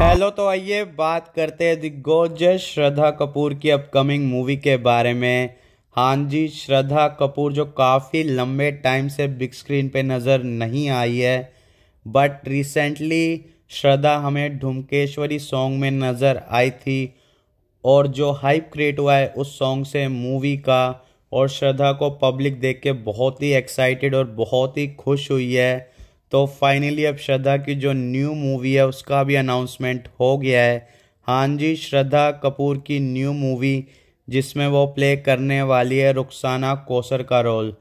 hello तो आइए बात करते हैं द गोजस श्रद्धा कपूर की अपकमिंग मूवी के बारे में हाँ जी श्रद्धा कपूर जो काफ़ी लंबे टाइम से बिग स्क्रीन पे नज़र नहीं आई है बट रिसेंटली श्रद्धा हमें ढुमकेश्वरी सॉन्ग में नज़र आई थी और जो हाइप क्रिएट हुआ है उस सॉन्ग से मूवी का और श्रद्धा को पब्लिक देख के बहुत ही एक्साइटेड और बहुत ही खुश हुई है तो फाइनली अब श्रद्धा की जो न्यू मूवी है उसका भी अनाउंसमेंट हो गया है हाँ जी श्रद्धा कपूर की न्यू मूवी जिसमें वो प्ले करने वाली है रुखसाना कोसर का रोल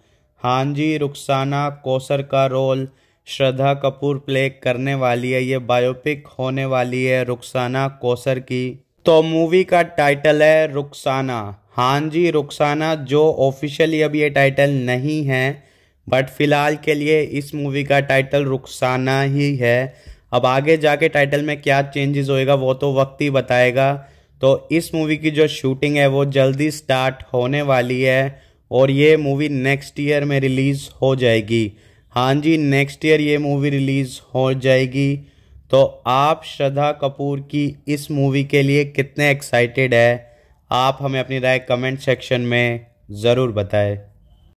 हाँ जी रुखसाना कोसर का रोल श्रद्धा कपूर प्ले करने वाली है ये बायोपिक होने वाली है रुखसाना कोसर की तो मूवी का टाइटल है रुखसाना हाँ जी रुखसाना जो ऑफिशियली अब ये टाइटल नहीं है बट फ़िलहाल के लिए इस मूवी का टाइटल रुखसाना ही है अब आगे जाके टाइटल में क्या चेंजेस होएगा वो तो वक्त ही बताएगा तो इस मूवी की जो शूटिंग है वो जल्दी स्टार्ट होने वाली है और ये मूवी नेक्स्ट ईयर में रिलीज़ हो जाएगी हाँ जी नेक्स्ट ईयर ये मूवी रिलीज़ हो जाएगी तो आप श्रद्धा कपूर की इस मूवी के लिए कितने एक्साइटेड है आप हमें अपनी राय कमेंट सेक्शन में ज़रूर बताएं